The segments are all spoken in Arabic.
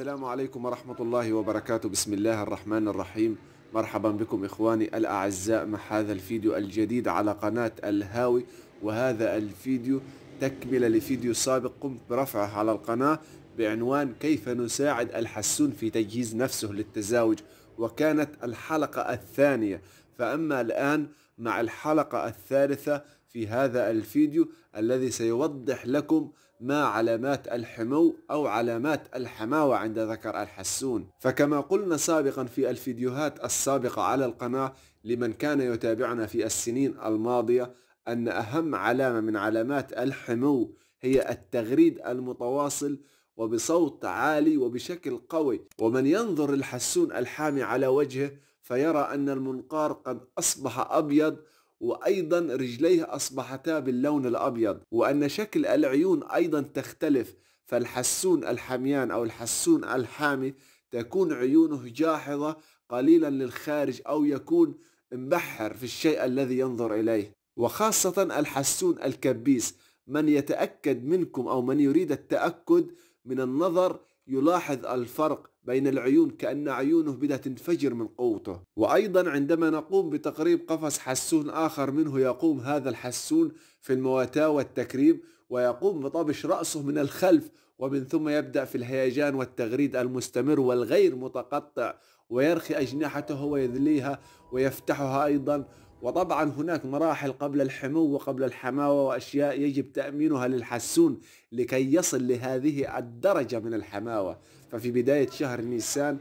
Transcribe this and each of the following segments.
السلام عليكم ورحمة الله وبركاته بسم الله الرحمن الرحيم مرحبا بكم إخواني الأعزاء مع هذا الفيديو الجديد على قناة الهاوي وهذا الفيديو تكملة لفيديو سابق قمت برفعه على القناة بعنوان كيف نساعد الحسون في تجهيز نفسه للتزاوج وكانت الحلقة الثانية فأما الآن مع الحلقة الثالثة في هذا الفيديو الذي سيوضح لكم ما علامات الحمو أو علامات الحماوة عند ذكر الحسون فكما قلنا سابقا في الفيديوهات السابقة على القناة لمن كان يتابعنا في السنين الماضية أن أهم علامة من علامات الحمو هي التغريد المتواصل وبصوت عالي وبشكل قوي ومن ينظر للحسون الحامي على وجهه فيرى أن المنقار قد أصبح أبيض وأيضا رجليه أصبحتا باللون الأبيض وأن شكل العيون أيضا تختلف فالحسون الحميان أو الحسون الحامي تكون عيونه جاحظة قليلا للخارج أو يكون مبحر في الشيء الذي ينظر إليه وخاصة الحسون الكبيس من يتأكد منكم أو من يريد التأكد من النظر يلاحظ الفرق بين العيون كأن عيونه بدأت تنفجر من قوته وأيضا عندما نقوم بتقريب قفص حسون آخر منه يقوم هذا الحسون في المواتاة والتكريم ويقوم بطبش رأسه من الخلف ومن ثم يبدأ في الهيجان والتغريد المستمر والغير متقطع ويرخي أجنحته ويذليها ويفتحها أيضا وطبعا هناك مراحل قبل الحمو وقبل الحماوة وأشياء يجب تأمينها للحسون لكي يصل لهذه الدرجة من الحماوة ففي بداية شهر نيسان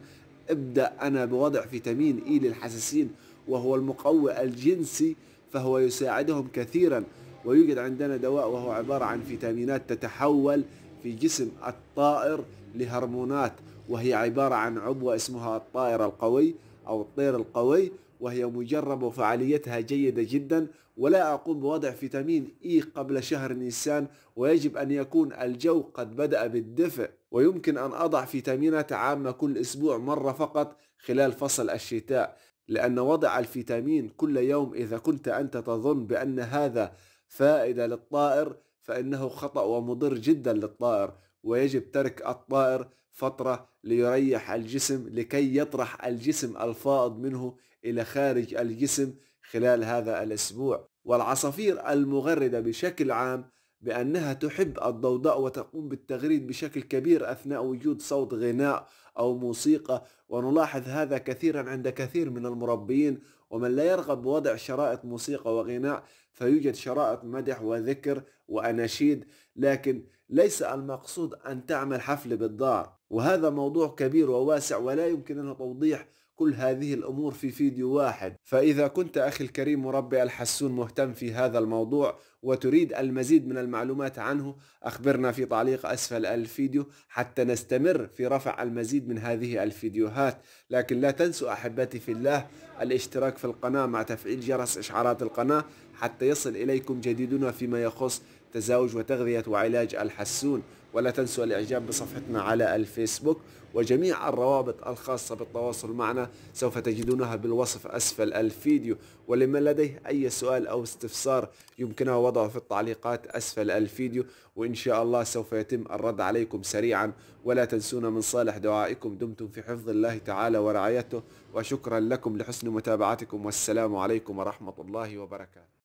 ابدأ أنا بوضع فيتامين إي للحساسين وهو المقوي الجنسي فهو يساعدهم كثيرا ويوجد عندنا دواء وهو عبارة عن فيتامينات تتحول في جسم الطائر لهرمونات وهي عبارة عن عبوة اسمها الطائر القوي أو الطير القوي وهي مجربة وفعاليتها جيدة جدا ولا أقوم بوضع فيتامين إي قبل شهر نيسان ويجب أن يكون الجو قد بدأ بالدفء ويمكن أن أضع فيتامينات عامة كل أسبوع مرة فقط خلال فصل الشتاء لأن وضع الفيتامين كل يوم إذا كنت أنت تظن بأن هذا فائدة للطائر فإنه خطأ ومضر جدا للطائر ويجب ترك الطائر فترة ليريح الجسم لكي يطرح الجسم الفائض منه إلى خارج الجسم خلال هذا الأسبوع والعصافير المغردة بشكل عام بأنها تحب الضوضاء وتقوم بالتغريد بشكل كبير أثناء وجود صوت غناء أو موسيقى ونلاحظ هذا كثيرا عند كثير من المربيين ومن لا يرغب بوضع شرائط موسيقى وغناء فيوجد شرائط مدح وذكر وأناشيد لكن ليس المقصود أن تعمل حفل بالدار وهذا موضوع كبير وواسع ولا يمكننا توضيح كل هذه الأمور في فيديو واحد فإذا كنت أخي الكريم مربع الحسون مهتم في هذا الموضوع وتريد المزيد من المعلومات عنه أخبرنا في تعليق أسفل الفيديو حتى نستمر في رفع المزيد من هذه الفيديوهات لكن لا تنسوا أحبتي في الله الاشتراك في القناة مع تفعيل جرس إشعارات القناة حتى يصل إليكم جديدنا فيما يخص تزاوج وتغذية وعلاج الحسون ولا تنسوا الإعجاب بصفحتنا على الفيسبوك وجميع الروابط الخاصة بالتواصل معنا سوف تجدونها بالوصف أسفل الفيديو ولمن لديه أي سؤال أو استفسار يمكنه وضعه في التعليقات أسفل الفيديو وإن شاء الله سوف يتم الرد عليكم سريعا ولا تنسونا من صالح دعائكم دمتم في حفظ الله تعالى ورعايته وشكرا لكم لحسن متابعتكم والسلام عليكم ورحمة الله وبركاته